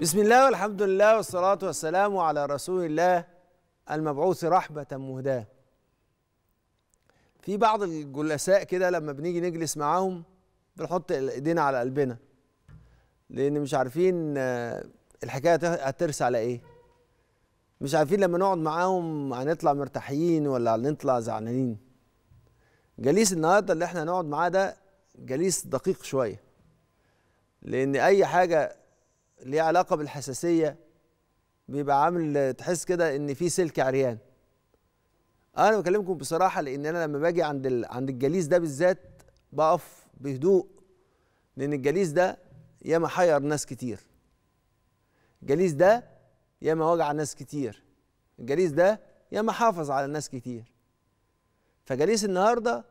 بسم الله والحمد لله والصلاة والسلام على رسول الله المبعوث رحمة مهداة في بعض الجلساء كده لما بنيجي نجلس معاهم بنحط ايدينا على قلبنا لان مش عارفين آه، الحكايه هترسى على ايه مش عارفين لما نقعد معاهم هنطلع مرتاحين ولا هنطلع زعلانين جليس النهارده اللي احنا هنقعد معاه ده جليس دقيق شويه لان اي حاجه ليها علاقه بالحساسيه بيبقى عامل تحس كده ان في سلك عريان انا بكلمكم بصراحه لان انا لما باجي عند ال... عند الجليس ده بالذات بقف بهدوء لان الجليس ده ياما حير ناس كتير الجليس ده ياما وجع ناس كتير الجليس ده ياما حافظ على ناس كتير فجليس النهارده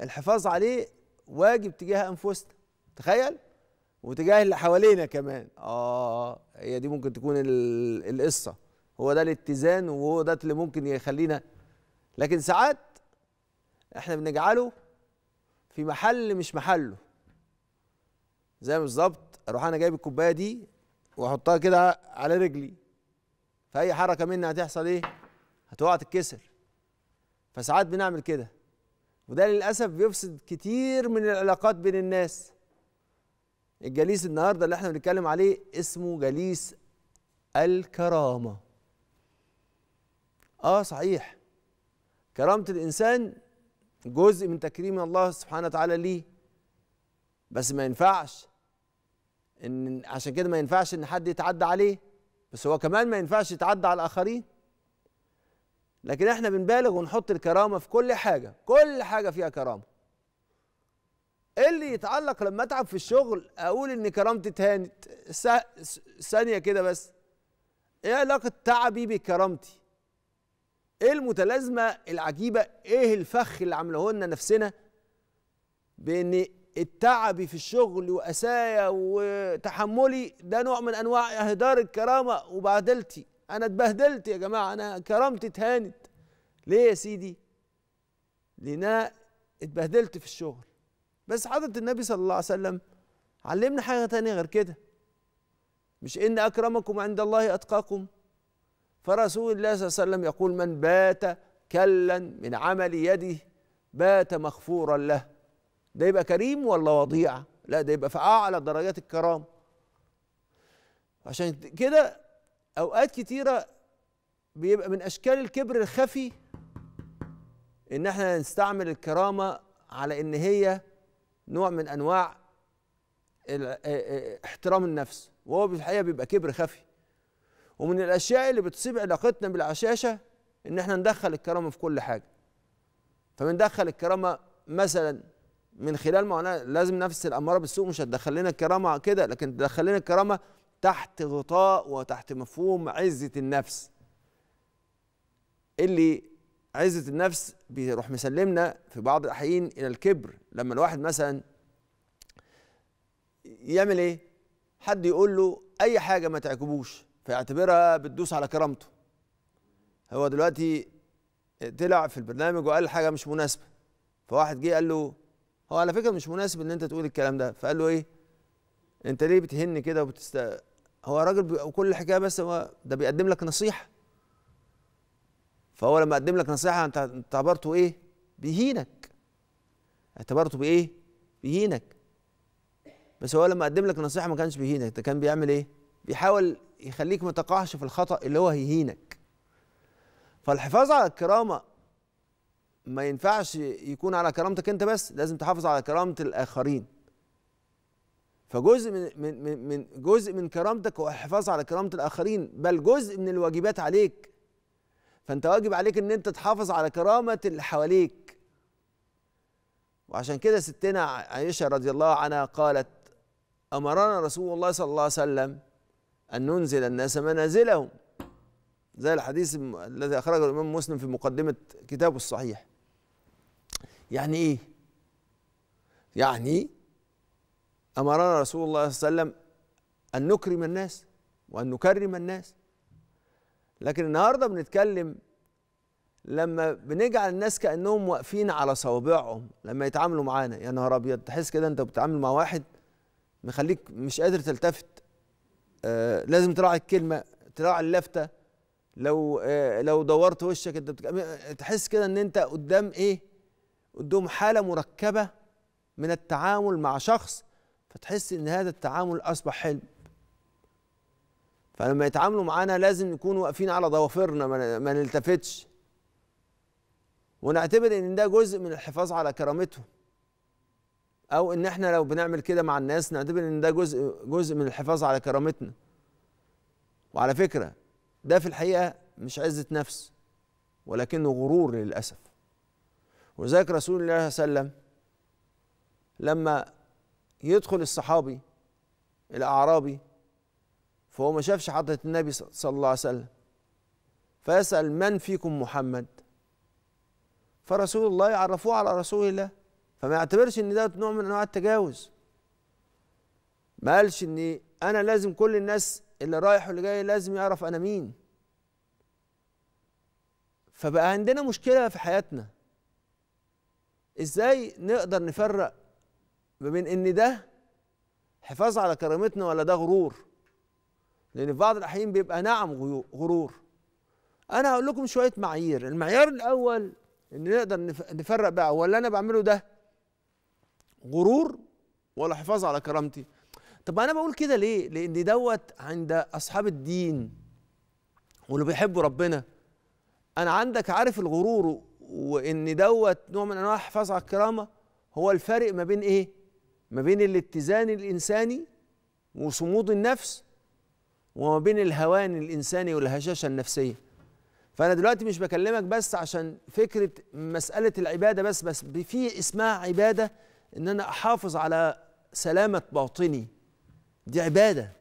الحفاظ عليه واجب تجاه انفسنا تخيل وتجاه اللي حوالينا كمان اه, آه، هي دي ممكن تكون القصه هو ده الاتزان وهو ده اللي ممكن يخلينا لكن ساعات احنا بنجعله في محل مش محله زي بالظبط اروح انا جايب الكوبايه دي واحطها كده على رجلي فاي حركه مني هتحصل ايه هتقع تتكسر فساعات بنعمل كده وده للاسف بيفسد كتير من العلاقات بين الناس الجليس النهارده اللي احنا بنتكلم عليه اسمه جليس الكرامه اه صحيح كرامه الانسان جزء من تكريم الله سبحانه وتعالى ليه بس ما ينفعش ان عشان كده ما ينفعش ان حد يتعدى عليه بس هو كمان ما ينفعش يتعدى على الاخرين لكن احنا بنبالغ ونحط الكرامه في كل حاجه كل حاجه فيها كرامه إيه اللي يتعلق لما اتعب في الشغل اقول ان كرامتي اتهانت ثانيه كده بس ايه علاقه تعبي بكرامتي ايه المتلازمه العجيبه ايه الفخ اللي عامله لنا نفسنا بان التعب في الشغل واسايا وتحملي ده نوع من انواع اهدار الكرامه وبعدلتي انا اتبهدلت يا جماعه انا كرامتي اتهانت ليه يا سيدي لان اتبهدلت في الشغل بس حضرة النبي صلى الله عليه وسلم علمنا حاجة تانية غير كده مش إن أكرمكم عند الله أتقاكم فرسول الله صلى الله عليه وسلم يقول من بات كلا من عمل يده بات مغفورا له ده يبقى كريم ولا وضيع لا ده يبقى في أعلى درجات الكرام عشان كده أوقات كتيرة بيبقى من أشكال الكبر الخفي إن احنا نستعمل الكرامة على إن هي نوع من انواع احترام النفس وهو في الحقيقه بيبقى كبر خفي ومن الاشياء اللي بتصيب علاقتنا بالعشاشه ان احنا ندخل الكرامه في كل حاجه فبندخل الكرامه مثلا من خلال ما لازم نفس الاماره بالسوء مش هتدخل لنا الكرامه كده لكن تدخل لنا الكرامه تحت غطاء وتحت مفهوم عزه النفس اللي عزه النفس بيروح مسلمنا في بعض الاحيان الى الكبر لما الواحد مثلا يعمل ايه حد يقول له اي حاجه ما تعجبوش فيعتبرها بتدوس على كرامته هو دلوقتي طلع في البرنامج وقال حاجه مش مناسبه فواحد جه قال له هو على فكره مش مناسب ان انت تقول الكلام ده فقال له ايه انت ليه بتهن كده وبتست هو راجل وكل الحكايه بس هو ده بيقدم لك نصيحه فهو لما قدم لك نصيحه انت اعتبرته ايه؟ بيهينك اعتبرته بايه؟ بيهينك بس هو لما قدم لك نصيحه ما كانش بيهينك ده كان بيعمل ايه؟ بيحاول يخليك ما تقعش في الخطا اللي هو هيهينك فالحفاظ على الكرامه ما ينفعش يكون على كرامتك انت بس لازم تحافظ على كرامه الاخرين فجزء من من من جزء من كرامتك هو الحفاظ على كرامه الاخرين بل جزء من الواجبات عليك فانت واجب عليك ان انت تحافظ على كرامه اللي حواليك وعشان كده ستنا عائشه رضي الله عنها قالت امرنا رسول الله صلى الله عليه وسلم ان ننزل الناس منازلهم زي الحديث الذي اخرجه الامام مسلم في مقدمه كتابه الصحيح يعني ايه يعني امرنا رسول الله صلى الله عليه وسلم ان نكرم الناس وان نكرم الناس لكن النهارده بنتكلم لما بنجعل الناس كانهم واقفين على صوابعهم لما يتعاملوا معانا يا نهار ابيض تحس كده انت بتتعامل مع واحد مخليك مش قادر تلتفت آه لازم تراعي الكلمه تراعي اللفته لو آه لو دورت وشك انت تحس كده ان انت قدام ايه قدام حاله مركبه من التعامل مع شخص فتحس ان هذا التعامل اصبح حلم فلما يتعاملوا معانا لازم نكون واقفين على ضوافرنا ما نلتفتش ونعتبر ان ده جزء من الحفاظ على كرامتهم او ان احنا لو بنعمل كده مع الناس نعتبر ان ده جزء جزء من الحفاظ على كرامتنا وعلى فكره ده في الحقيقه مش عزه نفس ولكنه غرور للاسف ولذلك رسول الله صلى الله عليه وسلم لما يدخل الصحابي الاعرابي فهو ما شافش حضرة النبي صلى الله عليه وسلم فيسأل من فيكم محمد فرسول الله يعرفوه على رسول الله فما يعتبرش ان ده نوع من انواع التجاوز ما قالش ان انا لازم كل الناس اللي رايح واللي جاي لازم يعرف انا مين فبقى عندنا مشكله في حياتنا ازاي نقدر نفرق ما بين ان ده حفاظ على كرامتنا ولا ده غرور لان في بعض الاحيان بيبقى نعم غرور انا هقول لكم شويه معايير المعيار الاول ان نقدر نفرق بقى هو اللي انا بعمله ده غرور ولا حفاظ على كرامتي طب انا بقول كده ليه لان دوت عند اصحاب الدين واللي بيحبوا ربنا انا عندك عارف الغرور وان دوت نوع من انواع الحفاظ على الكرامه هو الفارق ما بين ايه ما بين الاتزان الانساني وصمود النفس وما بين الهوان الانساني والهشاشه النفسيه فانا دلوقتي مش بكلمك بس عشان فكره مساله العباده بس بس في اسمها عباده ان انا احافظ على سلامه باطني دي عباده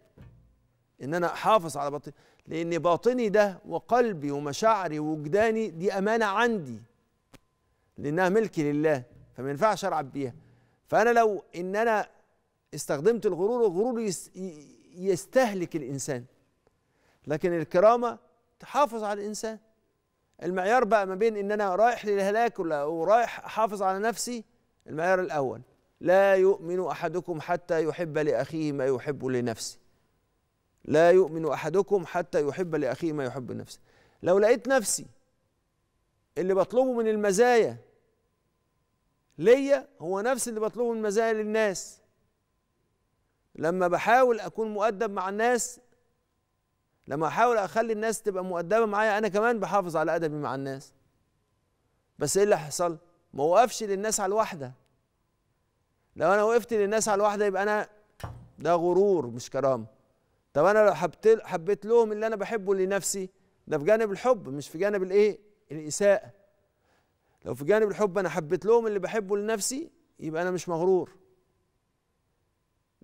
ان انا احافظ على باطني لان باطني ده وقلبي ومشاعري ووجداني دي امانه عندي لانها ملكي لله فما ينفعش العب بيها فانا لو ان انا استخدمت الغرور والغرور يستهلك الانسان لكن الكرامه تحافظ على الانسان المعيار بقى ما بين ان انا رايح للهلاك ولا ورايح احافظ على نفسي المعيار الاول لا يؤمن احدكم حتى يحب لاخيه ما يحب لنفسه لا يؤمن احدكم حتى يحب لاخيه ما يحب لنفسه لو لقيت نفسي اللي بطلبه من المزايا ليا هو نفس اللي بطلبه من المزايا للناس لما بحاول اكون مؤدب مع الناس لما احاول اخلي الناس تبقى مؤدبه معايا انا كمان بحافظ على ادبي مع الناس بس ايه اللي هيحصل ما وقفش للناس على الواحده لو انا وقفت للناس على الواحده يبقى انا ده غرور مش كرامه طب انا لو حبيت حبيت لهم اللي انا بحبه لنفسي ده في جانب الحب مش في جانب الايه الاساءه لو في جانب الحب انا حبيت لهم اللي بحبه لنفسي يبقى انا مش مغرور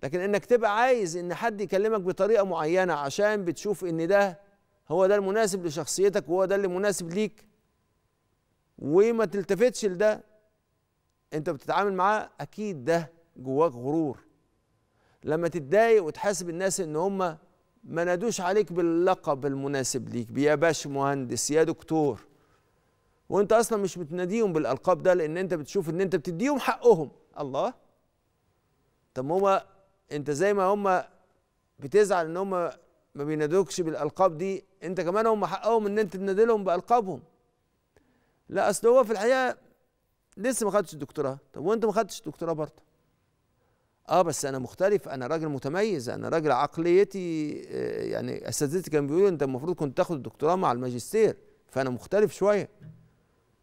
لكن انك تبقى عايز ان حد يكلمك بطريقه معينه عشان بتشوف ان ده هو ده المناسب لشخصيتك وهو ده اللي مناسب ليك وما تلتفتش لده انت بتتعامل معاه اكيد ده جواك غرور لما تتضايق وتحاسب الناس ان هم ما نادوش عليك باللقب المناسب ليك يا باش مهندس يا دكتور وانت اصلا مش بتناديهم بالالقاب ده لان انت بتشوف ان انت بتديهم حقهم الله طب هما انت زي ما هم بتزعل ان هم ما بينادوكش بالالقاب دي انت كمان هم حقهم ان انت تنادي لهم بالقابهم لا اصل هو في الحقيقه لسه ما خدتش الدكتوراه طب وانت ما خدتش الدكتوراه برضه اه بس انا مختلف انا راجل متميز انا راجل عقليتي آه، يعني اساتذتي كانوا بيقولوا انت المفروض كنت تاخد الدكتوراه مع الماجستير فانا مختلف شويه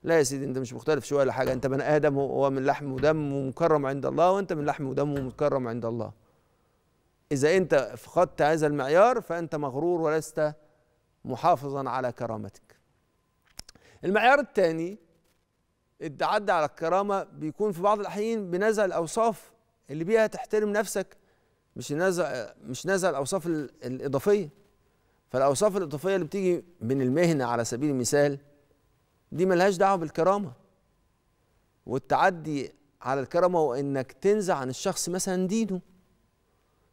لا يا سيدي انت مش مختلف شويه ولا حاجه انت بني ادم هو من لحم ودم ومكرم عند الله وانت من لحم ودم ومكرم عند الله إذا أنت فقدت هذا المعيار فأنت مغرور ولست محافظا على كرامتك المعيار الثاني التعدي على الكرامة بيكون في بعض الأحيان بنزع الأوصاف اللي بيها تحترم نفسك مش نزع مش نزع الأوصاف الإضافية فالأوصاف الإضافية اللي بتيجي من المهنة على سبيل المثال دي ملهاش دعوة بالكرامة والتعدي على الكرامة وإنك تنزع عن الشخص مثلا دينه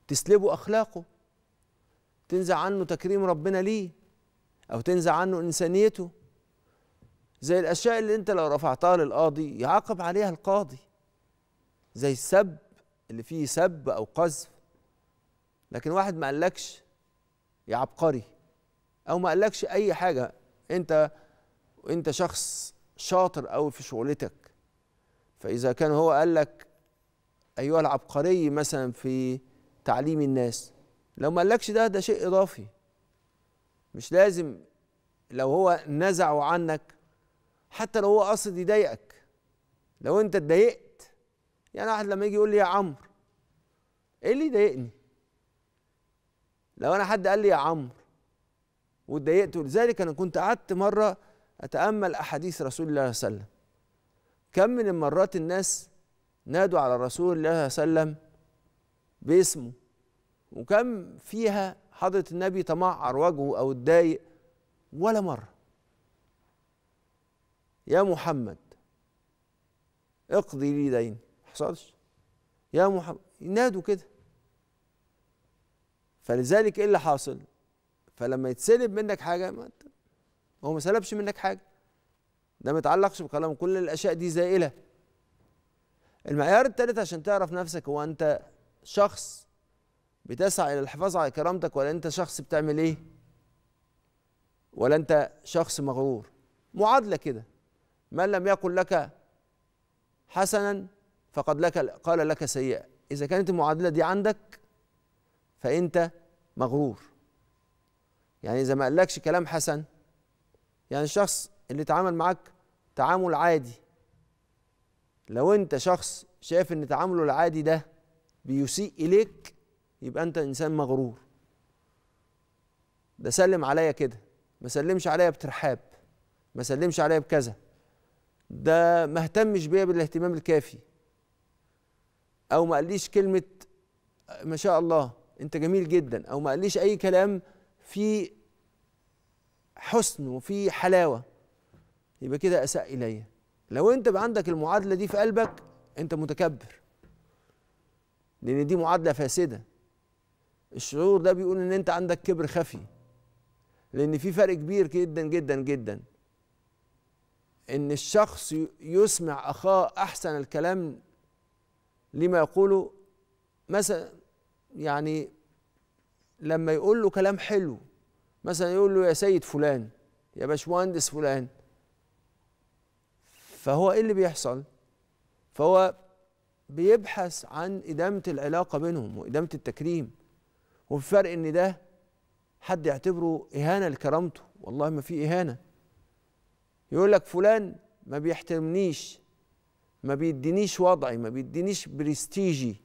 تسلبه أخلاقه تنزع عنه تكريم ربنا ليه أو تنزع عنه إنسانيته زي الأشياء اللي أنت لو رفعتها للقاضي يعاقب عليها القاضي زي السب اللي فيه سب أو قذف لكن واحد ما قالكش يا عبقري أو ما قالكش أي حاجة أنت أنت شخص شاطر قوي في شغلتك فإذا كان هو قال لك أيها العبقري مثلا في تعليم الناس لو ما قالكش ده ده شيء اضافي مش لازم لو هو نزعه عنك حتى لو هو قصد يضايقك لو انت اتضايقت يعني واحد لما يجي يقول لي يا عمرو ايه اللي يضايقني لو انا حد قال لي يا عمرو واتضايقت ولذلك انا كنت قعدت مره اتامل احاديث رسول الله صلى الله عليه وسلم كم من المرات الناس نادوا على رسول الله صلى الله عليه وسلم باسمه وكم فيها حضرة النبي تمعر وجهه أو اتضايق ولا مرة يا محمد اقضي لي دين ما حصلش يا محمد ينادوا كده فلذلك ايه اللي حاصل فلما يتسلب منك حاجه ما هو ما سلبش منك حاجه ده ما يتعلقش بكلام كل الاشياء دي زائله المعيار الثالث عشان تعرف نفسك هو انت شخص بتسعى الى الحفاظ على كرامتك ولا انت شخص بتعمل ايه ولا انت شخص مغرور معادله كده من لم يقل لك حسنا فقد لك قال لك سيئه اذا كانت المعادله دي عندك فانت مغرور يعني اذا ما قالكش كلام حسن يعني الشخص اللي تعامل معاك تعامل عادي لو انت شخص شايف ان تعامله العادي ده بيسيء اليك يبقى انت انسان مغرور ده سلم عليا كده ما سلمش عليا بترحاب ما سلمش عليا بكذا ده ما اهتمش بيا بالاهتمام الكافي او ما قاليش كلمه ما شاء الله انت جميل جدا او ما قاليش اي كلام فيه حسن وفيه حلاوه يبقى كده اساء الي لو انت بقى عندك المعادله دي في قلبك انت متكبر لان دي معادله فاسده الشعور ده بيقول ان انت عندك كبر خفي لان في فرق كبير جدا جدا جدا ان الشخص يسمع اخاه احسن الكلام لما يقوله مثلا يعني لما يقول له كلام حلو مثلا يقول له يا سيد فلان يا باشمهندس فلان فهو ايه اللي بيحصل فهو بيبحث عن إدامة العلاقة بينهم وإدامة التكريم والفرق إن ده حد يعتبره إهانة لكرامته والله ما في إهانة يقول لك فلان ما بيحترمنيش ما بيدينيش وضعي ما بيدينيش برستيجي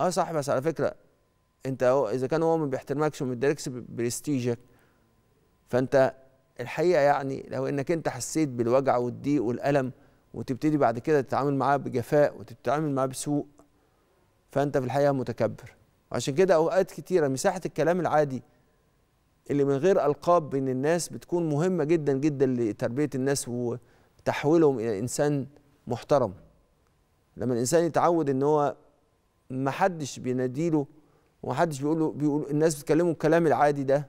اه صح بس على فكره انت اذا كان هو ما بيحترمكش وما بيديلكش برستيجك فانت الحقيقه يعني لو انك انت حسيت بالوجع والضيق والالم وتبتدي بعد كده تتعامل معاه بجفاء وتتعامل معاه بسوء فانت في الحقيقه متكبر عشان كده اوقات كتيره مساحه الكلام العادي اللي من غير القاب بين الناس بتكون مهمه جدا جدا لتربيه الناس وتحويلهم الى انسان محترم لما الانسان يتعود ان هو محدش بيناديله ومحدش بيقول له بيقول الناس بتكلمه الكلام العادي ده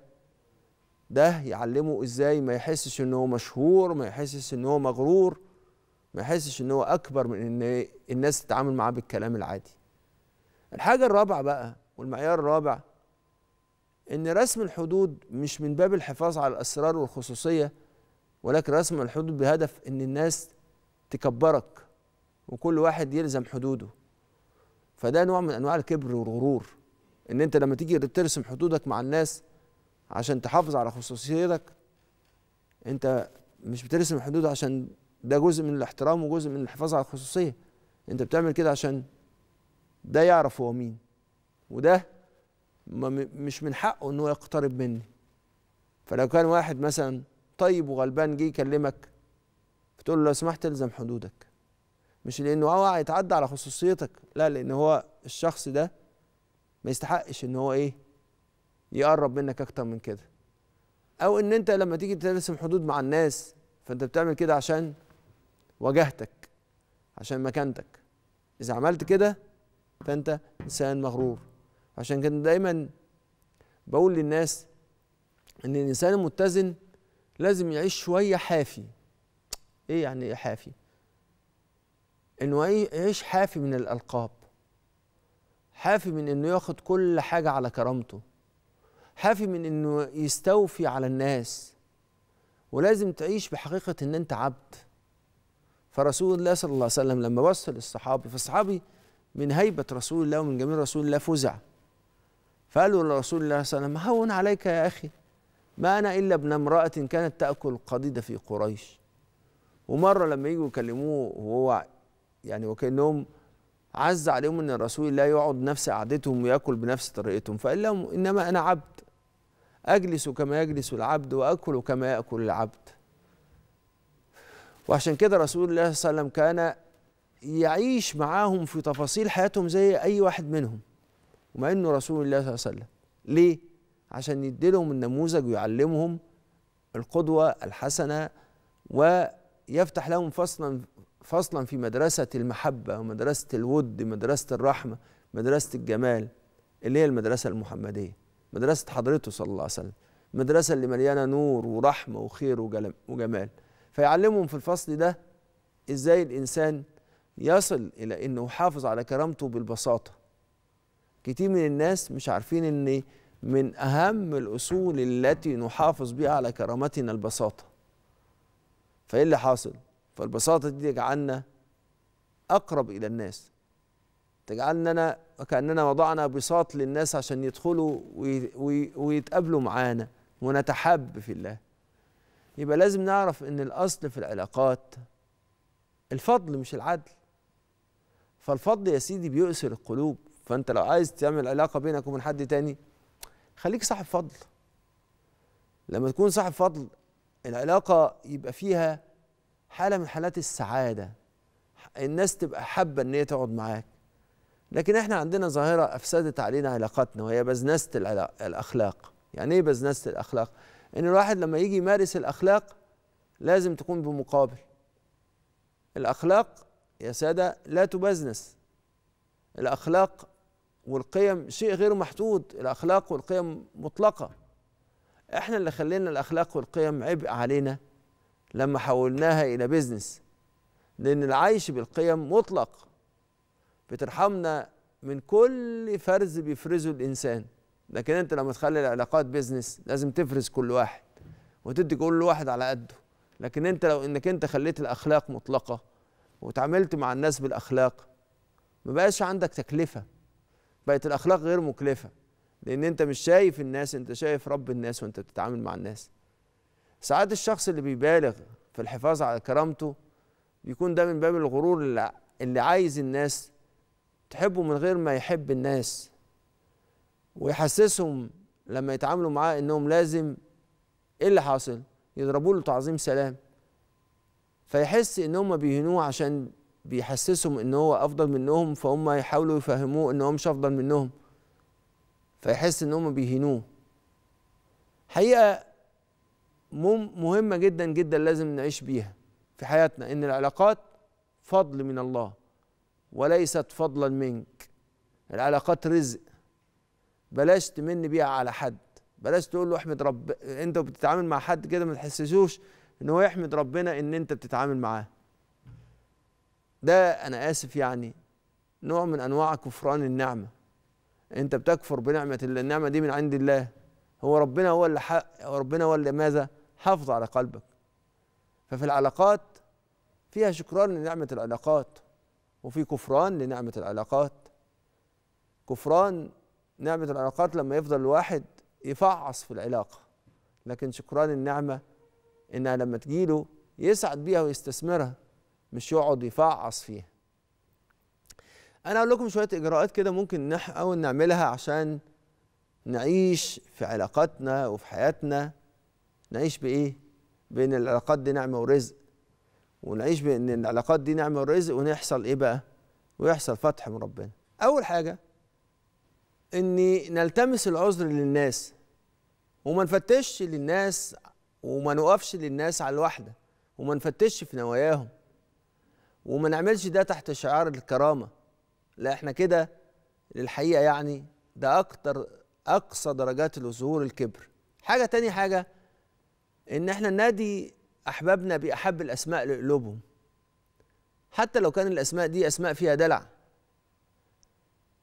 ده يعلمه ازاي ما يحسش ان هو مشهور ما يحسش ان هو مغرور ما يحسش ان هو اكبر من ان الناس تتعامل معاه بالكلام العادي الحاجه الرابعه بقى والمعيار الرابع ان رسم الحدود مش من باب الحفاظ على الاسرار والخصوصيه ولكن رسم الحدود بهدف ان الناس تكبرك وكل واحد يلزم حدوده فده نوع من انواع الكبر والغرور ان انت لما تيجي ترسم حدودك مع الناس عشان تحافظ على خصوصيتك انت مش بترسم حدود عشان ده جزء من الاحترام وجزء من الحفاظ على الخصوصيه انت بتعمل كده عشان ده يعرف هو مين وده مش من حقه انه يقترب مني فلو كان واحد مثلا طيب وغلبان جه يكلمك فتقول له لو سمحت الزم حدودك مش لانه هو هيتعدى على خصوصيتك لا لان هو الشخص ده ما يستحقش ان هو ايه يقرب منك اكتر من كده او ان انت لما تيجي ترسم حدود مع الناس فانت بتعمل كده عشان واجهتك عشان مكانتك إذا عملت كده فأنت إنسان مغرور عشان كده دايما بقول للناس إن الإنسان المتزن لازم يعيش شوية حافي إيه يعني إيه حافي؟ إنه يعيش حافي من الألقاب حافي من إنه ياخد كل حاجة على كرامته حافي من إنه يستوفي على الناس ولازم تعيش بحقيقة إن أنت عبد فرسول الله صلى الله عليه وسلم لما وصل الصحابي فالصحابي من هيبة رسول الله ومن جميل رسول الله فزع فقالوا لرسول الله صلى الله عليه وسلم هون عليك يا أخي ما أنا إلا ابن امرأة كانت تأكل قضيدة في قريش ومرة لما يجوا يكلموه وهو يعني وكأنهم عز عليهم أن الرسول لا يقعد نفس قعدتهم ويأكل بنفس طريقتهم فقال لهم إنما أنا عبد أجلس كما يجلس العبد وأكل كما يأكل العبد وعشان كده رسول الله صلى الله عليه وسلم كان يعيش معاهم في تفاصيل حياتهم زي أي واحد منهم ومع إنه رسول الله صلى الله عليه وسلم ليه؟ عشان يديلهم النموذج ويعلمهم القدوة الحسنة ويفتح لهم فصلا فصلا في مدرسة المحبة ومدرسة الود مدرسة الرحمة مدرسة الجمال اللي هي المدرسة المحمدية مدرسة حضرته صلى الله عليه وسلم المدرسة اللي مليانة نور ورحمة وخير وجمال فيعلمهم في الفصل ده ازاي الانسان يصل الى انه يحافظ على كرامته بالبساطه كتير من الناس مش عارفين ان من اهم الاصول التي نحافظ بها على كرامتنا البساطه فايه اللي حاصل فالبساطه دي تجعلنا اقرب الى الناس تجعلنا انا وكاننا وضعنا بساط للناس عشان يدخلوا ويتقابلوا معانا ونتحب في الله يبقى لازم نعرف ان الاصل في العلاقات الفضل مش العدل فالفضل يا سيدي بيؤسر القلوب فانت لو عايز تعمل علاقه بينك وبين حد تاني خليك صاحب فضل لما تكون صاحب فضل العلاقه يبقى فيها حاله من حالات السعاده الناس تبقى حابه ان هي تقعد معاك لكن احنا عندنا ظاهره افسدت علينا علاقاتنا وهي بزنسه الاخلاق يعني ايه بزنسه الاخلاق ان الواحد لما يجي يمارس الاخلاق لازم تكون بمقابل الاخلاق يا ساده لا تبزنس الاخلاق والقيم شيء غير محدود الاخلاق والقيم مطلقه احنا اللي خلينا الاخلاق والقيم عبء علينا لما حولناها الى بيزنس لان العيش بالقيم مطلق بترحمنا من كل فرز بيفرزه الانسان لكن انت لما تخلي العلاقات بيزنس لازم تفرز كل واحد وتدي كل واحد على قده لكن انت لو انك انت خليت الاخلاق مطلقه وتعاملت مع الناس بالاخلاق ما بقاش عندك تكلفه بقت الاخلاق غير مكلفه لان انت مش شايف الناس انت شايف رب الناس وانت بتتعامل مع الناس ساعات الشخص اللي بيبالغ في الحفاظ على كرامته بيكون ده من باب الغرور اللي عايز الناس تحبه من غير ما يحب الناس ويحسسهم لما يتعاملوا معاه انهم لازم ايه اللي حاصل يضربوا له تعظيم سلام فيحس ان هم بيهنوه عشان بيحسسهم ان هو افضل منهم فهم يحاولوا يفهموه ان هو مش افضل منهم فيحس ان هم بيهنوه حقيقه مهمه جدا جدا لازم نعيش بيها في حياتنا ان العلاقات فضل من الله وليست فضلا منك العلاقات رزق بلاش تمن بيها على حد بلاش تقول له احمد رب انت بتتعامل مع حد كده ما تحسسوش ان هو يحمد ربنا ان انت بتتعامل معاه ده انا اسف يعني نوع من انواع كفران النعمه انت بتكفر بنعمه الله النعمه دي من عند الله هو ربنا هو اللي حق هو ربنا هو اللي ماذا حافظ على قلبك ففي العلاقات فيها شكران لنعمه العلاقات وفي كفران لنعمه العلاقات كفران نعمة العلاقات لما يفضل الواحد يفعص في العلاقة لكن شكران النعمة إنها لما تجيله يسعد بيها ويستثمرها مش يقعد يفعص فيها أنا أقول لكم شوية إجراءات كده ممكن نحاول نعملها عشان نعيش في علاقاتنا وفي حياتنا نعيش بإيه؟ بإن العلاقات دي نعمة ورزق ونعيش بإن العلاقات دي نعمة ورزق ونحصل إيه بقى؟ ويحصل فتح من ربنا. أول حاجة اني نلتمس العذر للناس وما نفتش للناس وما نوقفش للناس على الواحده وما نفتش في نواياهم وما نعملش ده تحت شعار الكرامه لا احنا كده للحقيقه يعني ده اكتر اقصى درجات الظهور الكبر حاجه تاني حاجه ان احنا ننادي احبابنا باحب الاسماء لقلوبهم حتى لو كان الاسماء دي اسماء فيها دلع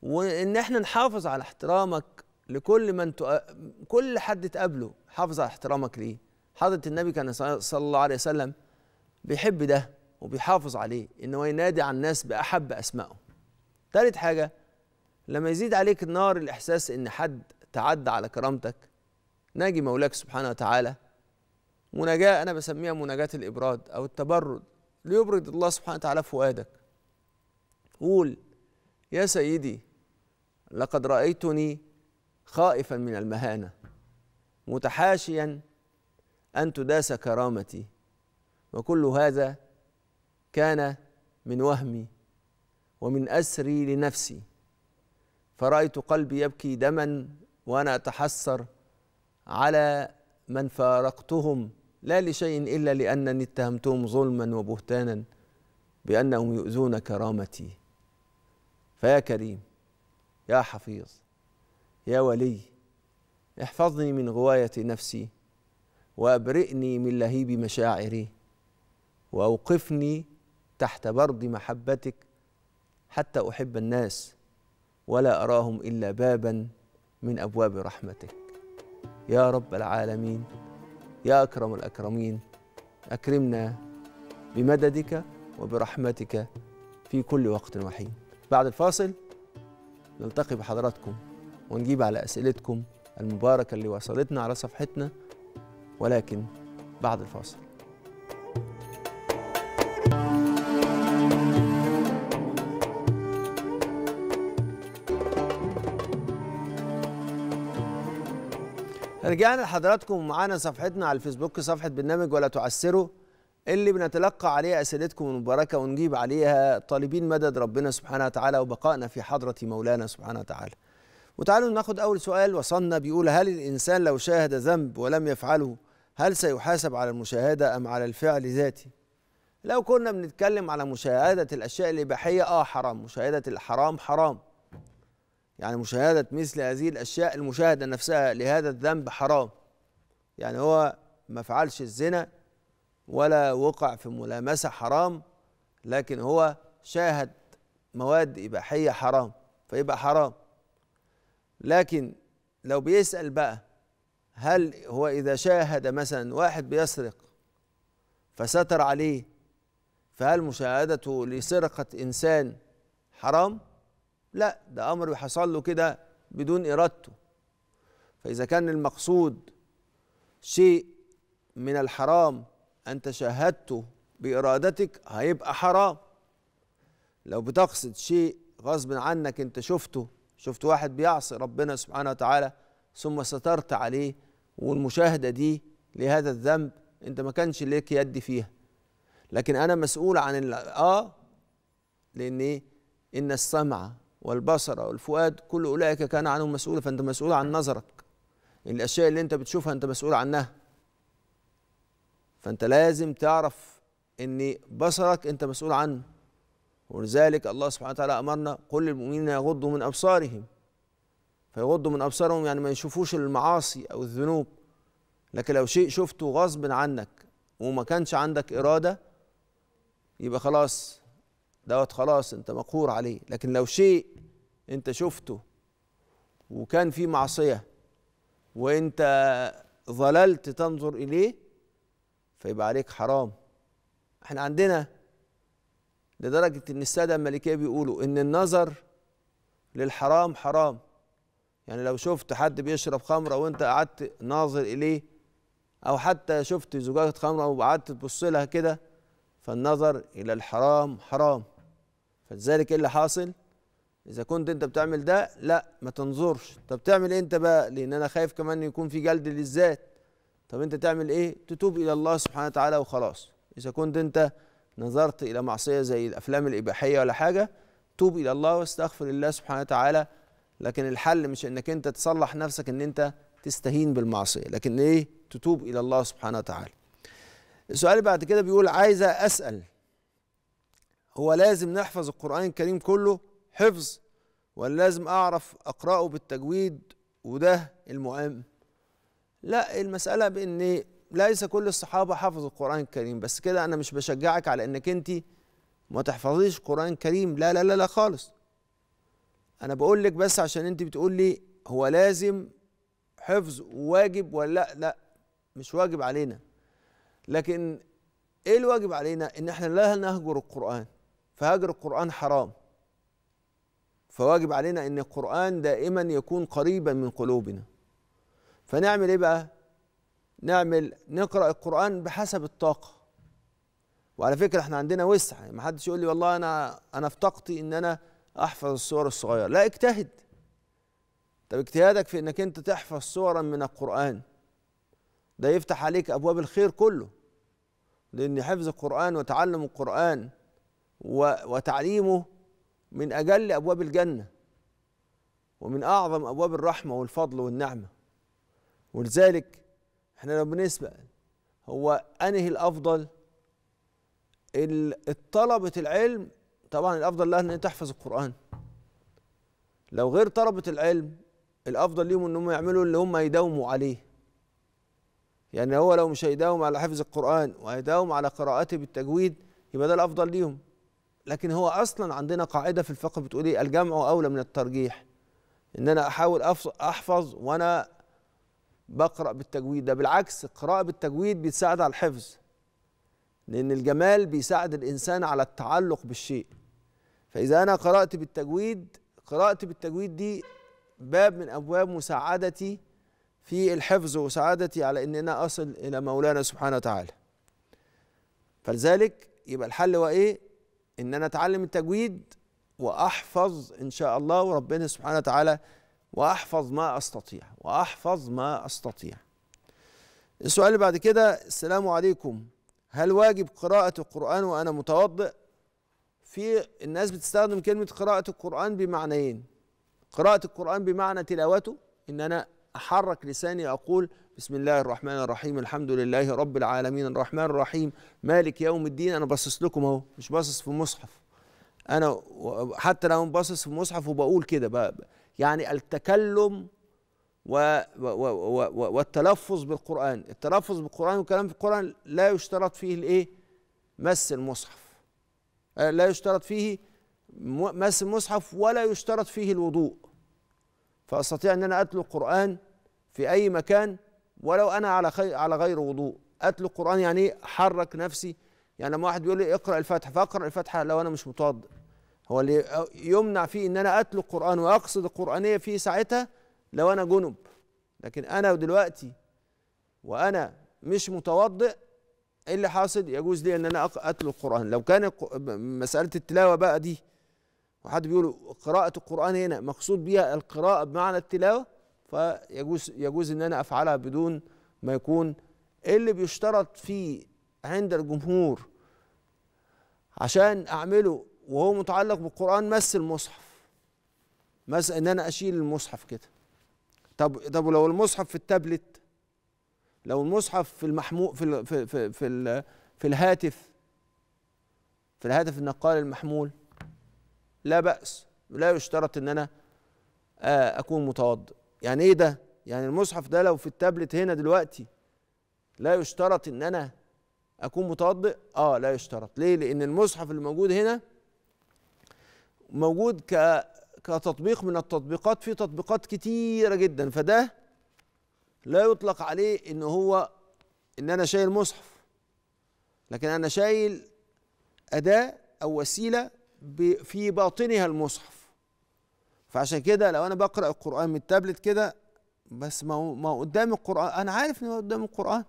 وان احنا نحافظ على احترامك لكل من تق... كل حد تقابله حافظ على احترامك ليه حضره النبي كان صلى الله عليه وسلم بيحب ده وبيحافظ عليه ان هو ينادي على الناس باحب اسمائه تالت حاجه لما يزيد عليك النار الاحساس ان حد تعدى على كرامتك ناجي مولاك سبحانه وتعالى مناجاه انا بسميها مناجاه الابراد او التبرد ليبرد الله سبحانه وتعالى فؤادك قول يا سيدي لقد رايتني خائفا من المهانه متحاشيا ان تداس كرامتي وكل هذا كان من وهمي ومن اسري لنفسي فرايت قلبي يبكي دما وانا اتحسر على من فارقتهم لا لشيء الا لانني اتهمتهم ظلما وبهتانا بانهم يؤذون كرامتي فيا كريم يا حفيظ يا ولي احفظني من غوايه نفسي وابرئني من لهيب مشاعري واوقفني تحت برد محبتك حتى احب الناس ولا اراهم الا بابا من ابواب رحمتك يا رب العالمين يا اكرم الاكرمين اكرمنا بمددك وبرحمتك في كل وقت وحين بعد الفاصل نلتقي بحضراتكم ونجيب على أسئلتكم المباركة اللي وصلتنا على صفحتنا ولكن بعد الفاصل رجعنا لحضراتكم معانا صفحتنا على الفيسبوك صفحة برنامج ولا تعسروا اللي بنتلقى عليها أسئلتكم المباركة ونجيب عليها طالبين مدد ربنا سبحانه وتعالى وبقائنا في حضرة مولانا سبحانه وتعالى وتعالوا ناخد أول سؤال وصلنا بيقول هل الإنسان لو شاهد ذنب ولم يفعله هل سيحاسب على المشاهدة أم على الفعل ذاته لو كنا بنتكلم على مشاهدة الأشياء الإباحية آه حرام مشاهدة الحرام حرام يعني مشاهدة مثل هذه الأشياء المشاهدة نفسها لهذا الذنب حرام يعني هو ما فعلش الزنا ولا وقع في ملامسة حرام لكن هو شاهد مواد إباحية حرام فيبقى حرام لكن لو بيسأل بقى هل هو إذا شاهد مثلا واحد بيسرق فستر عليه فهل مشاهدته لسرقة إنسان حرام؟ لا ده أمر حصل له كده بدون إرادته فإذا كان المقصود شيء من الحرام أنت شاهدته بإرادتك هيبقى حرام لو بتقصد شيء غصب عنك أنت شفته شفت واحد بيعصي ربنا سبحانه وتعالى ثم سترت عليه والمشاهدة دي لهذا الذنب أنت ما كانش ليك يد فيها لكن أنا مسؤول عن آه لأن إيه؟ إن السمع والبصر والفؤاد كل أولئك كان عنهم مسؤول فأنت مسؤول عن نظرك الأشياء اللي أنت بتشوفها أنت مسؤول عنها فانت لازم تعرف ان بصرك انت مسؤول عنه ولذلك الله سبحانه وتعالى امرنا قل للمؤمنين يغضوا من ابصارهم فيغضوا من ابصارهم يعني ما يشوفوش المعاصي او الذنوب لكن لو شيء شفته غصب عنك وما كانش عندك اراده يبقى خلاص دوت خلاص انت مقهور عليه لكن لو شيء انت شفته وكان فيه معصيه وانت ظللت تنظر اليه فيبقى عليك حرام احنا عندنا لدرجة ان السادة الملكية بيقولوا ان النظر للحرام حرام يعني لو شفت حد بيشرب خمرة وانت قعدت ناظر اليه او حتى شفت زجاجة خمرة وقعدت تبص لها كده فالنظر الى الحرام حرام فلذلك ايه اللي حاصل اذا كنت انت بتعمل ده لا ما تنظرش طب تعمل ايه انت بقى لان انا خايف كمان يكون في جلد للذات طب انت تعمل ايه تتوب الى الله سبحانه وتعالى وخلاص اذا كنت انت نظرت الى معصيه زي الافلام الاباحيه ولا حاجه توب الى الله واستغفر الله سبحانه وتعالى لكن الحل مش انك انت تصلح نفسك ان انت تستهين بالمعصيه لكن ايه تتوب الى الله سبحانه وتعالى السؤال بعد كده بيقول عايزه اسال هو لازم نحفظ القران الكريم كله حفظ ولا لازم اعرف اقراه بالتجويد وده المهم لا المسألة بأن ليس كل الصحابة حفظوا القرآن الكريم بس كده أنا مش بشجعك على أنك أنت ما تحفظيش قرآن كريم لا لا لا لا خالص أنا بقول لك بس عشان أنت بتقول لي هو لازم حفظ واجب ولا لا لا مش واجب علينا لكن ايه الواجب علينا ان احنا لا نهجر القرآن فهجر القرآن حرام فواجب علينا ان القرآن دائما يكون قريبا من قلوبنا فنعمل ايه بقى نعمل نقرا القران بحسب الطاقه وعلى فكره احنا عندنا وسع يعني ما حدش يقول لي والله انا انا في طاقتي ان انا احفظ السور الصغيره لا اجتهد طب اجتهادك في انك انت تحفظ سورا من القران ده يفتح عليك ابواب الخير كله لان حفظ القران وتعلم القران وتعليمه من اجل ابواب الجنه ومن اعظم ابواب الرحمه والفضل والنعمه ولذلك احنا لو بنسأل هو انهي الافضل طلبة العلم طبعا الافضل لها ان تحفظ القرآن لو غير طلبة العلم الافضل ليهم ان هم يعملوا اللي هم يداوموا عليه يعني هو لو مش هيداوم على حفظ القرآن وهيداوم على قراءته بالتجويد يبقى ده الافضل ليهم لكن هو اصلا عندنا قاعده في الفقه بتقول ايه الجمع اولى من الترجيح ان انا احاول احفظ وانا بقرأ بالتجويد ده بالعكس القراءة بالتجويد بتساعد على الحفظ لأن الجمال بيساعد الإنسان على التعلق بالشيء فإذا أنا قرأت بالتجويد قراءة بالتجويد دي باب من أبواب مساعدتي في الحفظ وسعادتي على إن أنا أصل إلى مولانا سبحانه وتعالى فلذلك يبقى الحل هو إيه؟ إن أنا أتعلم التجويد وأحفظ إن شاء الله وربنا سبحانه وتعالى وأحفظ ما أستطيع وأحفظ ما أستطيع السؤال اللي بعد كده السلام عليكم هل واجب قراءة القرآن وأنا متوضئ في الناس بتستخدم كلمة قراءة القرآن بمعنيين قراءة القرآن بمعنى تلاوته إن أنا أحرك لساني أقول بسم الله الرحمن الرحيم الحمد لله رب العالمين الرحمن الرحيم مالك يوم الدين أنا باصص لكم أهو مش باصص في المصحف أنا حتى لو باصص في المصحف وبقول كده يعني التكلم و و و و والتلفظ بالقرآن التلفظ بالقرآن وكلام في القرآن لا يشترط فيه الإيه مس المصحف آه، لا يشترط فيه مس المصحف ولا يشترط فيه الوضوء فأستطيع أن أنا أتلو القرآن في أي مكان ولو أنا على خير على غير وضوء أتلو القرآن يعني إيه حرك نفسي يعني لما واحد بيقول لي اقرأ الفاتحة فأقرأ الفاتحة لو أنا مش متوضئ هو اللي يمنع فيه ان انا اتلو القران واقصد القرانيه فيه ساعتها لو انا جنب لكن انا دلوقتي وانا مش متوضئ ايه اللي حاصل يجوز لي ان انا اتلو القران لو كان مساله التلاوه بقى دي وحد بيقول قراءه القران هنا مقصود بيها القراءه بمعنى التلاوه فيجوز يجوز ان انا افعلها بدون ما يكون اللي بيشترط فيه عند الجمهور عشان اعمله وهو متعلق بالقرآن مس المصحف مس إن أنا أشيل المصحف كده طب طب ولو المصحف في التابلت لو المصحف في المحمو في الـ في في في, الـ في الهاتف في الهاتف النقال المحمول لا بأس لا يشترط إن أنا أكون متوضئ يعني إيه ده؟ يعني المصحف ده لو في التابلت هنا دلوقتي لا يشترط إن أنا اكون متوضئ اه لا يشترط ليه لان المصحف اللي موجود هنا موجود ك كتطبيق من التطبيقات في تطبيقات كتيره جدا فده لا يطلق عليه ان هو ان انا شايل مصحف لكن انا شايل اداه او وسيله في باطنها المصحف فعشان كده لو انا بقرا القران من التابلت كده بس ما هو ما قدام القران انا عارف ان هو قدام القران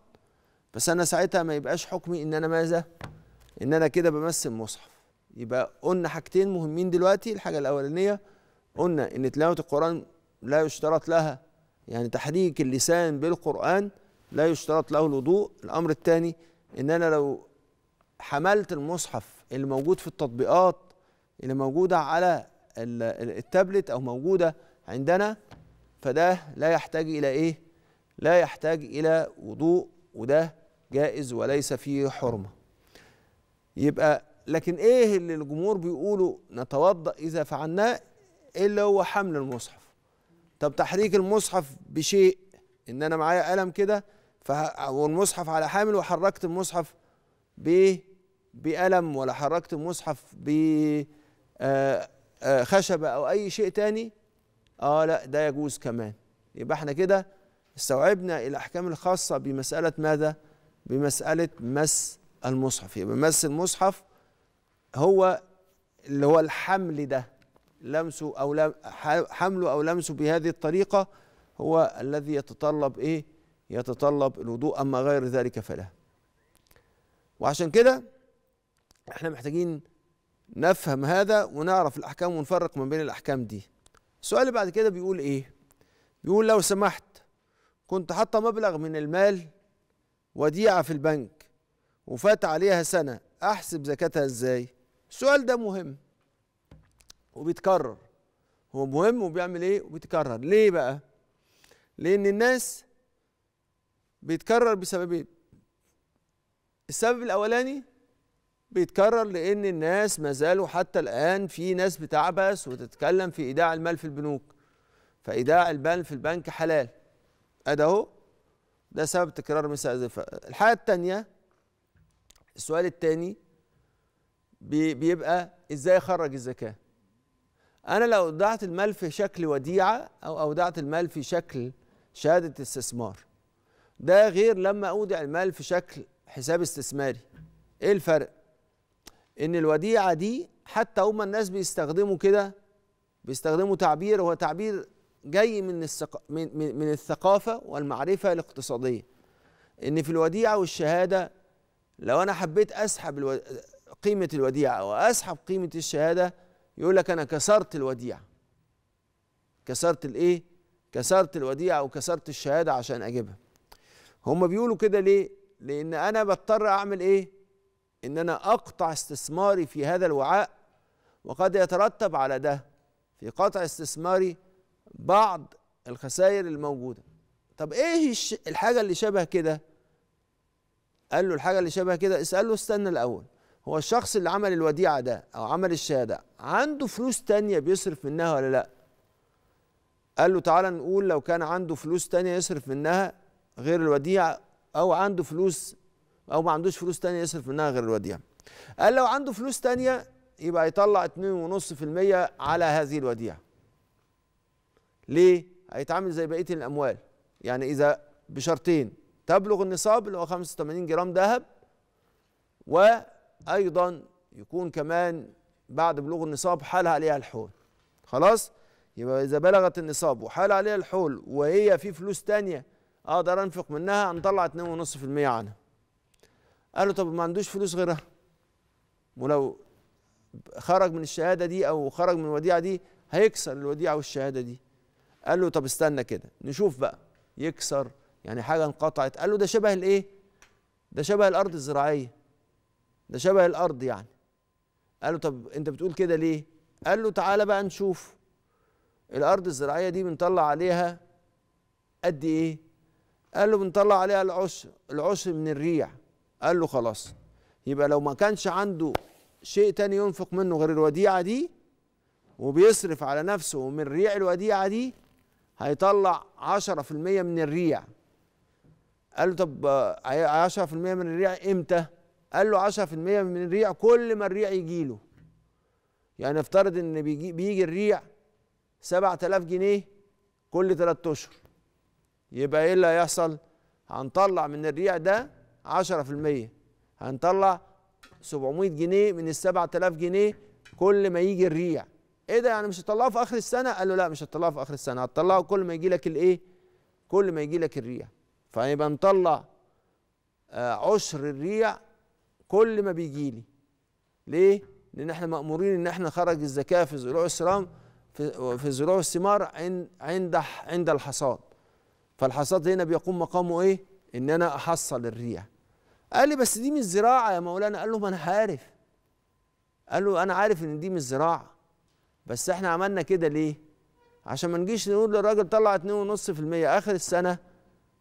بس انا ساعتها ما يبقاش حكمي ان انا ماذا ان انا كده بمثل مصحف يبقى قلنا حاجتين مهمين دلوقتي الحاجة الأولانية قلنا إن تلاوة القرآن لا يشترط لها يعني تحريك اللسان بالقرآن لا يشترط له الوضوء الأمر الثاني إن أنا لو حملت المصحف اللي موجود في التطبيقات اللي موجودة على التابلت أو موجودة عندنا فده لا يحتاج إلى إيه؟ لا يحتاج إلى وضوء وده جائز وليس فيه حرمة يبقى لكن ايه اللي الجمهور بيقولوا نتوضا اذا فعلناه اللي هو حمل المصحف طب تحريك المصحف بشيء ان انا معايا قلم كده والمصحف على حامل وحركت المصحف ب بقلم ولا حركت المصحف ب آه، آه، خشبه او اي شيء تاني اه لا ده يجوز كمان يبقى احنا كده استوعبنا الاحكام الخاصه بمساله ماذا بمساله مس المصحف يبقى مس المصحف هو اللي هو الحمل ده لمسه او لم حمله او لمسه بهذه الطريقه هو الذي يتطلب ايه يتطلب الوضوء اما غير ذلك فلا وعشان كده احنا محتاجين نفهم هذا ونعرف الاحكام ونفرق ما بين الاحكام دي السؤال اللي بعد كده بيقول ايه بيقول لو سمحت كنت حاطه مبلغ من المال وديعه في البنك وفات عليها سنه احسب زكاتها ازاي السؤال ده مهم وبيتكرر هو مهم وبيعمل ايه وبيتكرر ليه بقى لان الناس بيتكرر بسببين إيه؟ السبب الاولاني بيتكرر لان الناس ما زالوا حتى الان في ناس بتعبس وتتكلم في ايداع المال في البنوك فايداع المال في البنك حلال ادي اهو ده سبب تكرار مسألة الحاجه الثانيه السؤال الثاني بيبقى ازاي اخرج الزكاه انا لو اودعت المال في شكل وديعه او اودعت المال في شكل شهاده استثمار ده غير لما اودع المال في شكل حساب استثماري ايه الفرق ان الوديعه دي حتى هما الناس بيستخدموا كده بيستخدموا تعبير هو تعبير جاي من الثق... من من الثقافه والمعرفه الاقتصاديه ان في الوديعه والشهاده لو انا حبيت اسحب الو... قيمة الوديعة أو أسحب قيمة الشهادة يقول لك أنا كسرت الوديعة كسرت الإيه؟ كسرت الوديعة أو كسرت الشهادة عشان أجيبها هم بيقولوا كده ليه؟ لأن أنا بضطر أعمل إيه؟ إن أنا أقطع استثماري في هذا الوعاء وقد يترتب على ده في قطع استثماري بعض الخسائر الموجودة طب إيه الحاجة اللي شبه كده؟ قال له الحاجة اللي شبه كده اسأله استنى الأول هو الشخص اللي عمل الوديعة ده أو عمل الشهادة عنده فلوس تانية بيصرف منها ولا لأ؟ قال له تعالى نقول لو كان عنده فلوس تانية يصرف منها غير الوديعة أو عنده فلوس أو ما عندوش فلوس تانية يصرف منها غير الوديعة قال لو عنده فلوس تانية يبقى يطلع 2.5% على هذه الوديعة ليه؟ هيتعامل زي بقية الأموال يعني إذا بشرطين تبلغ النصاب اللي هو 85 جرام ذهب و ايضا يكون كمان بعد بلوغ النصاب حال عليها الحول خلاص يبقى اذا بلغت النصاب وحال عليها الحول وهي في فلوس تانية اقدر انفق منها هنطلع 2.5% عنها قال له طب ما عندوش فلوس غيرها ولو خرج من الشهاده دي او خرج من الوديعه دي هيكسر الوديعه والشهاده دي قال له طب استنى كده نشوف بقى يكسر يعني حاجه انقطعت قال له ده شبه الايه ده شبه الارض الزراعيه ده شبه الارض يعني قال له طب انت بتقول كده ليه قال له تعالى بقى نشوف الارض الزراعيه دي بنطلع عليها قد ايه قال له بنطلع عليها العشر العشر من الريع قال له خلاص يبقى لو ما كانش عنده شيء تاني ينفق منه غير الوديعه دي وبيصرف على نفسه من ريع الوديعه دي هيطلع عشرة في المية من الريع قال له طب آه، عشرة في المية من الريع امتى؟ قال له 10% من الريع كل ما الريع يجي له يعني افترض ان بيجي, بيجي الريع 7000 جنيه كل 3 اشهر يبقى ايه اللي هيحصل هنطلع من الريع ده 10% هنطلع 700 جنيه من ال 7000 جنيه كل ما يجي الريع ايه ده يعني مش هتطلعه في اخر السنه قال له لا مش هتطلعه في اخر السنه هتطلعه كل ما يجي لك الايه كل ما يجي لك الريع فيبقى نطلع آه، عشر الريع كل ما بيجي لي ليه؟ لأن احنا مأمورين إن احنا نخرج الزكاة في زروع الثمار في زروع الثمار عند عند الحصاد فالحصاد هنا بيقوم مقامه إيه؟ إن أنا أحصل الريع قال لي بس دي مش زراعة يا مولانا قال له ما أنا عارف قال له أنا عارف إن دي مش زراعة بس احنا عملنا كده ليه؟ عشان ما نجيش نقول للراجل طلع 2.5% آخر السنة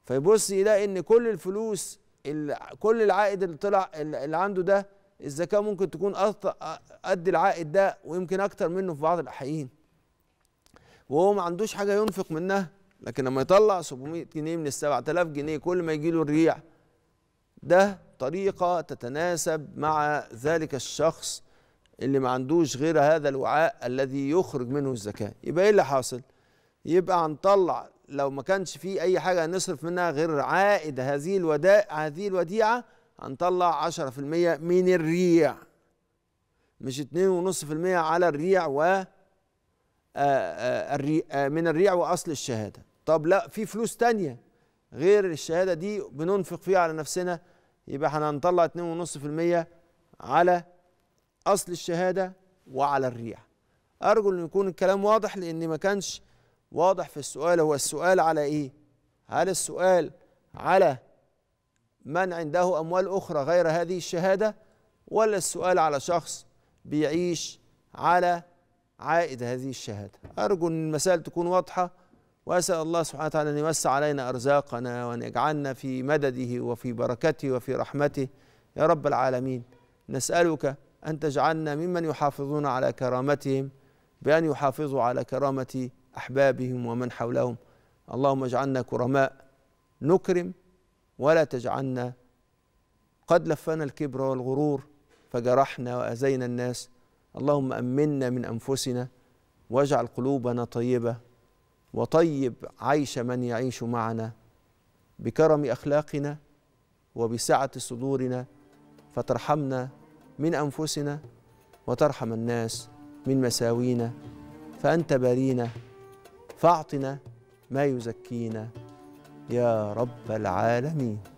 فيبص يلاقي إن كل الفلوس كل العائد اللي طلع اللي عنده ده الزكاه ممكن تكون قد العائد ده ويمكن اكتر منه في بعض الاحيان وهو ما عندوش حاجه ينفق منها لكن لما يطلع 700 جنيه من ال 7000 جنيه كل ما يجي له الريع ده طريقه تتناسب مع ذلك الشخص اللي ما عندوش غير هذا الوعاء الذي يخرج منه الزكاه يبقى ايه اللي حاصل يبقى هنطلع لو ما كانش في اي حاجه نصرف منها غير عائد هذه الوداء هذه الوديعه هنطلع 10% من الريع مش 2.5% على الريع و آه، آه، آه، من الريع واصل الشهاده طب لا في فلوس تانية غير الشهاده دي بننفق فيها على نفسنا يبقى احنا هنطلع 2.5% على اصل الشهاده وعلى الريع ارجو ان يكون الكلام واضح لان ما كانش واضح في السؤال هو السؤال على إيه؟ هل السؤال على من عنده أموال أخرى غير هذه الشهادة ولا السؤال على شخص بيعيش على عائد هذه الشهادة أرجو أن المسائل تكون واضحة وأسأل الله سبحانه وتعالى أن يوسع علينا أرزاقنا وأن يجعلنا في مدده وفي بركته وفي رحمته يا رب العالمين نسألك أن تجعلنا ممن يحافظون على كرامتهم بأن يحافظوا على كرامة أحبابهم ومن حولهم اللهم اجعلنا كرماء نكرم ولا تجعلنا قد لفنا الكبر والغرور فجرحنا وأذينا الناس اللهم أمنا من أنفسنا واجعل قلوبنا طيبة وطيب عيش من يعيش معنا بكرم أخلاقنا وبسعة صدورنا فترحمنا من أنفسنا وترحم الناس من مساوينا فأنت بارينا فاعطنا ما يزكينا يا رب العالمين